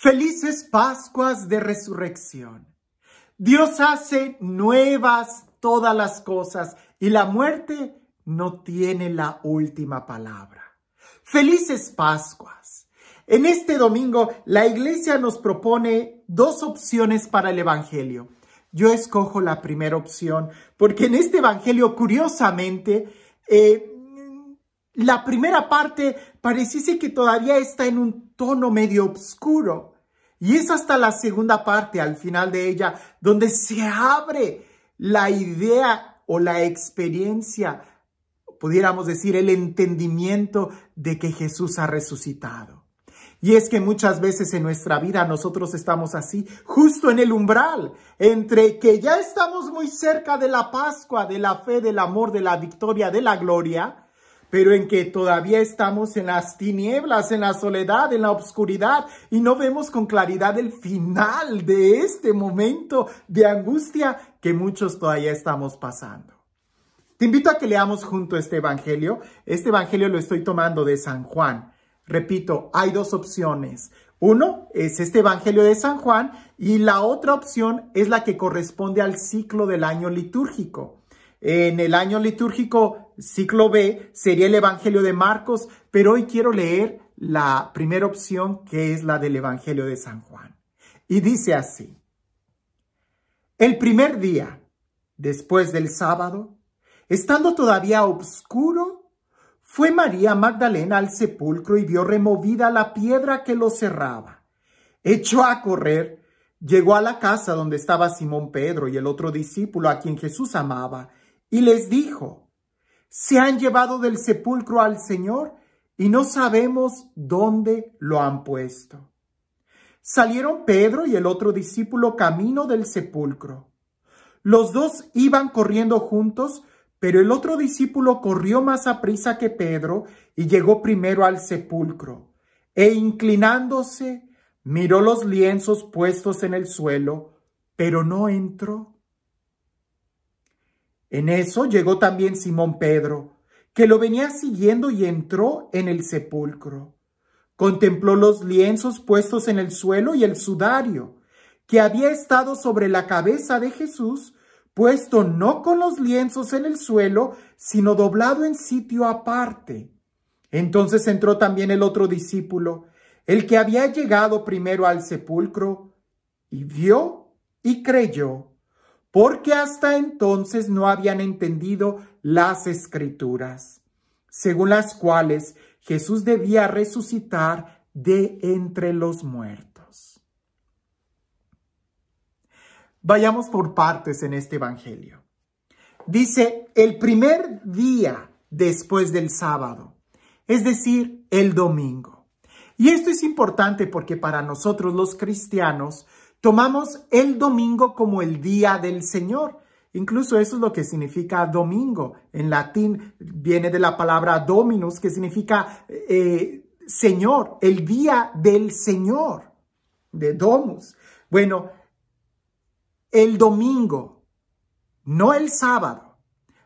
Felices Pascuas de Resurrección. Dios hace nuevas todas las cosas y la muerte no tiene la última palabra. Felices Pascuas. En este domingo la iglesia nos propone dos opciones para el Evangelio. Yo escojo la primera opción porque en este Evangelio curiosamente eh, la primera parte pareciese que todavía está en un tono medio oscuro. Y es hasta la segunda parte, al final de ella, donde se abre la idea o la experiencia, pudiéramos decir, el entendimiento de que Jesús ha resucitado. Y es que muchas veces en nuestra vida nosotros estamos así, justo en el umbral, entre que ya estamos muy cerca de la Pascua, de la fe, del amor, de la victoria, de la gloria, pero en que todavía estamos en las tinieblas, en la soledad, en la obscuridad, y no vemos con claridad el final de este momento de angustia que muchos todavía estamos pasando. Te invito a que leamos junto este Evangelio. Este Evangelio lo estoy tomando de San Juan. Repito, hay dos opciones. Uno es este Evangelio de San Juan y la otra opción es la que corresponde al ciclo del año litúrgico. En el año litúrgico ciclo B sería el Evangelio de Marcos, pero hoy quiero leer la primera opción que es la del Evangelio de San Juan. Y dice así, el primer día, después del sábado, estando todavía oscuro, fue María Magdalena al sepulcro y vio removida la piedra que lo cerraba. Echó a correr, llegó a la casa donde estaba Simón Pedro y el otro discípulo a quien Jesús amaba, y les dijo, se han llevado del sepulcro al Señor y no sabemos dónde lo han puesto. Salieron Pedro y el otro discípulo camino del sepulcro. Los dos iban corriendo juntos, pero el otro discípulo corrió más a prisa que Pedro y llegó primero al sepulcro, e inclinándose, miró los lienzos puestos en el suelo, pero no entró. En eso llegó también Simón Pedro, que lo venía siguiendo y entró en el sepulcro. Contempló los lienzos puestos en el suelo y el sudario, que había estado sobre la cabeza de Jesús, puesto no con los lienzos en el suelo, sino doblado en sitio aparte. Entonces entró también el otro discípulo, el que había llegado primero al sepulcro, y vio y creyó, porque hasta entonces no habían entendido las escrituras, según las cuales Jesús debía resucitar de entre los muertos. Vayamos por partes en este Evangelio. Dice, el primer día después del sábado, es decir, el domingo. Y esto es importante porque para nosotros los cristianos, Tomamos el domingo como el día del Señor. Incluso eso es lo que significa domingo. En latín viene de la palabra dominus, que significa eh, Señor, el día del Señor, de domus. Bueno, el domingo, no el sábado.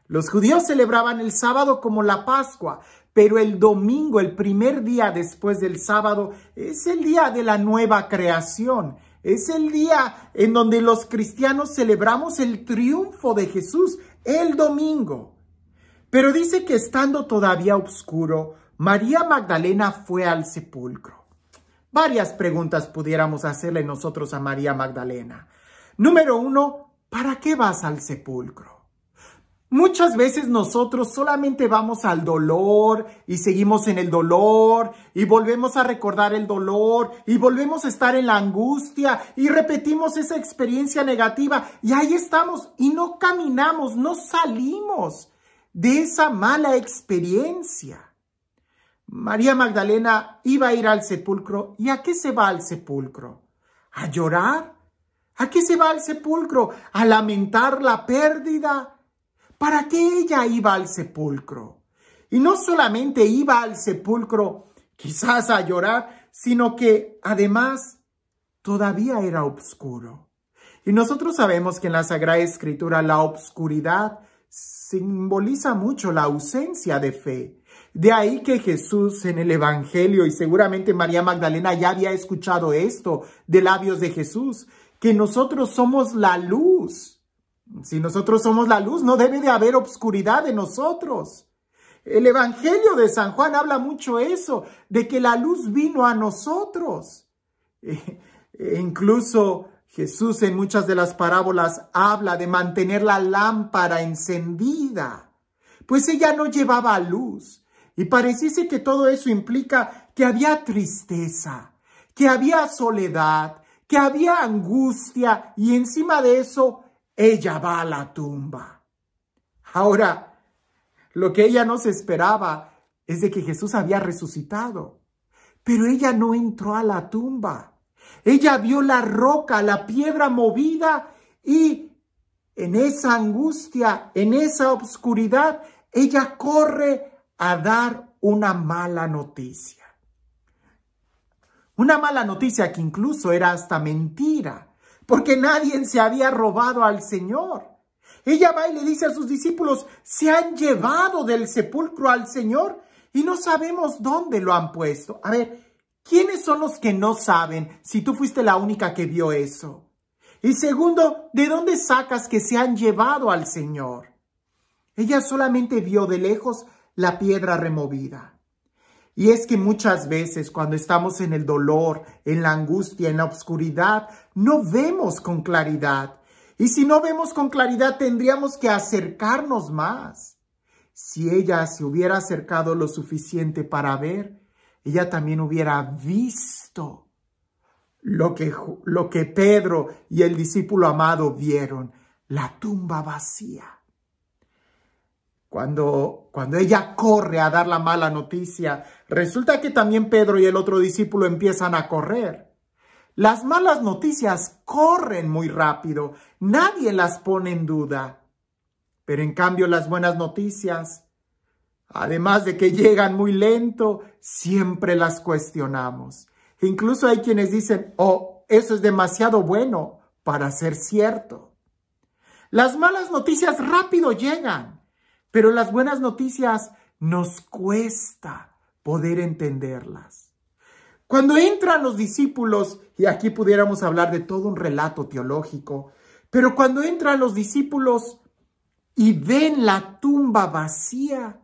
Los judíos celebraban el sábado como la Pascua, pero el domingo, el primer día después del sábado, es el día de la nueva creación. Es el día en donde los cristianos celebramos el triunfo de Jesús, el domingo. Pero dice que estando todavía oscuro, María Magdalena fue al sepulcro. Varias preguntas pudiéramos hacerle nosotros a María Magdalena. Número uno, ¿para qué vas al sepulcro? Muchas veces nosotros solamente vamos al dolor y seguimos en el dolor y volvemos a recordar el dolor y volvemos a estar en la angustia y repetimos esa experiencia negativa y ahí estamos y no caminamos, no salimos de esa mala experiencia. María Magdalena iba a ir al sepulcro y ¿a qué se va al sepulcro? ¿A llorar? ¿A qué se va al sepulcro? ¿A lamentar la pérdida? para qué ella iba al sepulcro. Y no solamente iba al sepulcro quizás a llorar, sino que además todavía era oscuro. Y nosotros sabemos que en la Sagrada Escritura la obscuridad simboliza mucho la ausencia de fe. De ahí que Jesús en el Evangelio, y seguramente María Magdalena ya había escuchado esto de labios de Jesús, que nosotros somos la luz. Si nosotros somos la luz, no debe de haber obscuridad en nosotros. El Evangelio de San Juan habla mucho eso, de que la luz vino a nosotros. Eh, incluso Jesús en muchas de las parábolas habla de mantener la lámpara encendida, pues ella no llevaba luz. Y pareciese que todo eso implica que había tristeza, que había soledad, que había angustia y encima de eso ella va a la tumba. Ahora, lo que ella no se esperaba es de que Jesús había resucitado, pero ella no entró a la tumba. Ella vio la roca, la piedra movida y en esa angustia, en esa obscuridad, ella corre a dar una mala noticia. Una mala noticia que incluso era hasta mentira porque nadie se había robado al Señor. Ella va y le dice a sus discípulos, se han llevado del sepulcro al Señor y no sabemos dónde lo han puesto. A ver, ¿quiénes son los que no saben si tú fuiste la única que vio eso? Y segundo, ¿de dónde sacas que se han llevado al Señor? Ella solamente vio de lejos la piedra removida. Y es que muchas veces cuando estamos en el dolor, en la angustia, en la oscuridad, no vemos con claridad. Y si no vemos con claridad, tendríamos que acercarnos más. Si ella se hubiera acercado lo suficiente para ver, ella también hubiera visto lo que, lo que Pedro y el discípulo amado vieron, la tumba vacía. Cuando, cuando ella corre a dar la mala noticia, resulta que también Pedro y el otro discípulo empiezan a correr. Las malas noticias corren muy rápido, nadie las pone en duda. Pero en cambio las buenas noticias, además de que llegan muy lento, siempre las cuestionamos. Incluso hay quienes dicen, oh, eso es demasiado bueno para ser cierto. Las malas noticias rápido llegan, pero las buenas noticias nos cuesta poder entenderlas. Cuando entran los discípulos, y aquí pudiéramos hablar de todo un relato teológico, pero cuando entran los discípulos y ven la tumba vacía,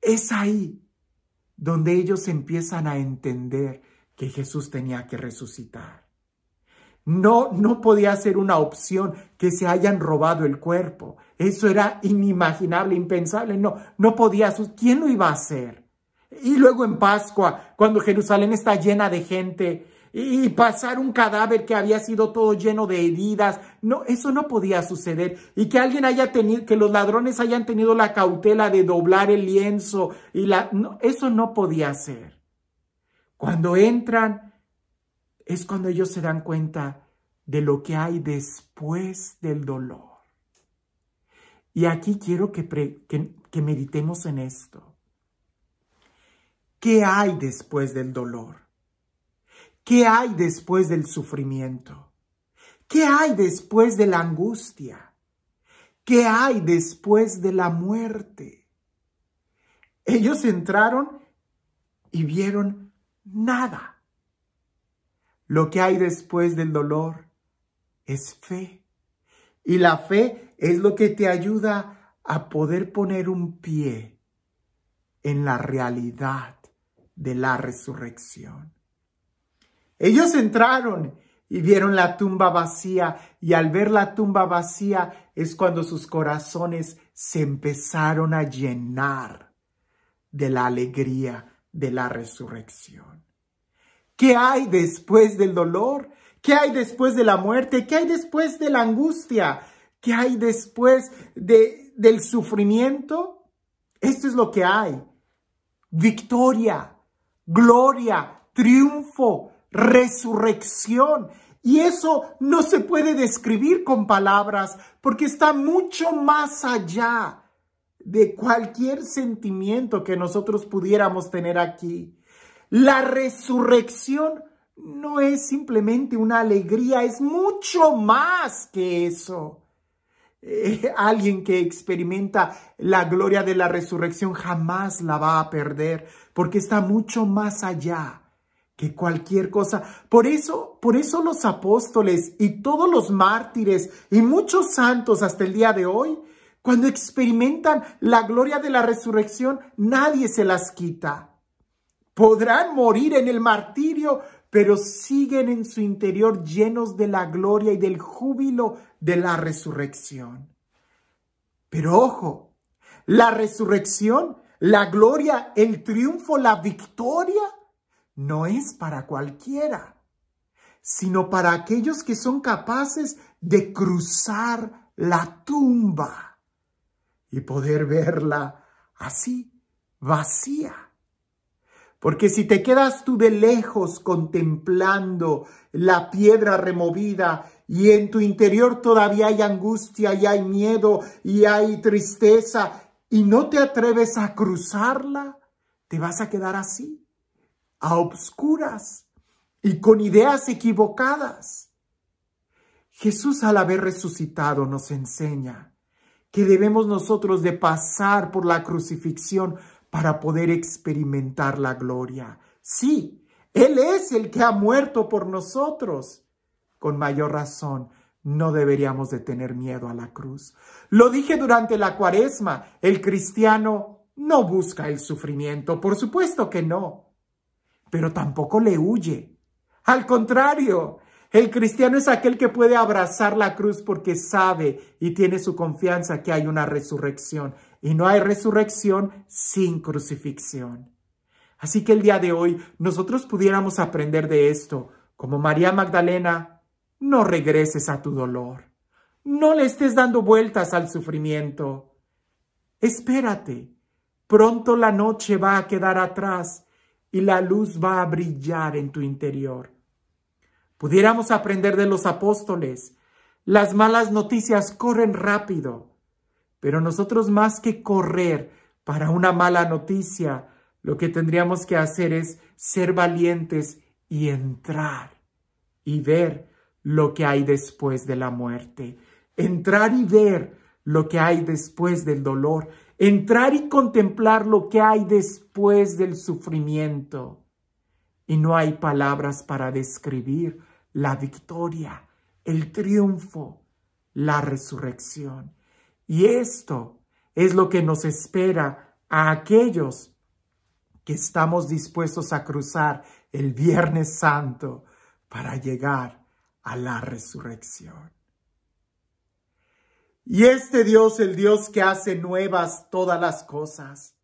es ahí donde ellos empiezan a entender que Jesús tenía que resucitar. No, no podía ser una opción que se hayan robado el cuerpo. Eso era inimaginable, impensable. No, no podía. ¿Quién lo iba a hacer? Y luego en Pascua, cuando Jerusalén está llena de gente, y pasar un cadáver que había sido todo lleno de heridas. No, eso no podía suceder. Y que alguien haya tenido, que los ladrones hayan tenido la cautela de doblar el lienzo y la, no, eso no podía ser. Cuando entran es cuando ellos se dan cuenta de lo que hay después del dolor. Y aquí quiero que, meditemos en esto. ¿Qué hay después del dolor? ¿Qué hay después del sufrimiento? ¿Qué hay después de la angustia? ¿Qué hay después de la muerte? Ellos entraron y vieron nada. Lo que hay después del dolor es fe. Y la fe es lo que te ayuda a poder poner un pie en la realidad de la resurrección. Ellos entraron y vieron la tumba vacía y al ver la tumba vacía es cuando sus corazones se empezaron a llenar de la alegría de la resurrección. ¿Qué hay después del dolor? ¿Qué hay después de la muerte? ¿Qué hay después de la angustia? ¿Qué hay después de, del sufrimiento? Esto es lo que hay. Victoria, gloria, triunfo, resurrección. Y eso no se puede describir con palabras porque está mucho más allá de cualquier sentimiento que nosotros pudiéramos tener aquí. La resurrección no es simplemente una alegría, es mucho más que eso. Eh, alguien que experimenta la gloria de la resurrección jamás la va a perder, porque está mucho más allá que cualquier cosa. Por eso, por eso los apóstoles y todos los mártires y muchos santos hasta el día de hoy, cuando experimentan la gloria de la resurrección, nadie se las quita. Podrán morir en el martirio, pero siguen en su interior llenos de la gloria y del júbilo de la resurrección. Pero ojo, la resurrección, la gloria, el triunfo, la victoria, no es para cualquiera, sino para aquellos que son capaces de cruzar la tumba y poder verla así, vacía. Porque si te quedas tú de lejos contemplando la piedra removida y en tu interior todavía hay angustia y hay miedo y hay tristeza y no te atreves a cruzarla, te vas a quedar así, a obscuras y con ideas equivocadas. Jesús al haber resucitado nos enseña que debemos nosotros de pasar por la crucifixión para poder experimentar la gloria. Sí, Él es el que ha muerto por nosotros. Con mayor razón, no deberíamos de tener miedo a la cruz. Lo dije durante la cuaresma, el cristiano no busca el sufrimiento, por supuesto que no, pero tampoco le huye. Al contrario, el cristiano es aquel que puede abrazar la cruz porque sabe y tiene su confianza que hay una resurrección y no hay resurrección sin crucifixión. Así que el día de hoy nosotros pudiéramos aprender de esto, como María Magdalena, no regreses a tu dolor, no le estés dando vueltas al sufrimiento. Espérate, pronto la noche va a quedar atrás y la luz va a brillar en tu interior. Pudiéramos aprender de los apóstoles, las malas noticias corren rápido, pero nosotros más que correr para una mala noticia, lo que tendríamos que hacer es ser valientes y entrar y ver lo que hay después de la muerte. Entrar y ver lo que hay después del dolor. Entrar y contemplar lo que hay después del sufrimiento. Y no hay palabras para describir la victoria, el triunfo, la resurrección. Y esto es lo que nos espera a aquellos que estamos dispuestos a cruzar el Viernes Santo para llegar a la resurrección. Y este Dios, el Dios que hace nuevas todas las cosas,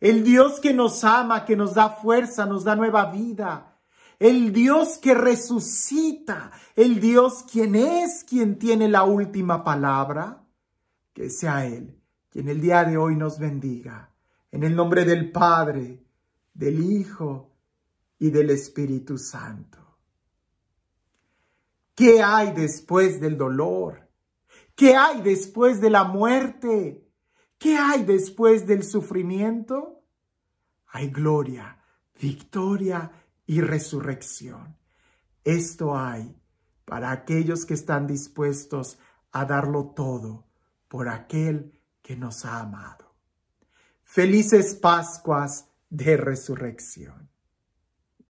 el Dios que nos ama, que nos da fuerza, nos da nueva vida, el Dios que resucita, el Dios quien es quien tiene la última palabra, que sea Él quien el día de hoy nos bendiga. En el nombre del Padre, del Hijo y del Espíritu Santo. ¿Qué hay después del dolor? ¿Qué hay después de la muerte? ¿Qué hay después del sufrimiento? Hay gloria, victoria y resurrección. Esto hay para aquellos que están dispuestos a darlo todo por aquel que nos ha amado. Felices Pascuas de Resurrección.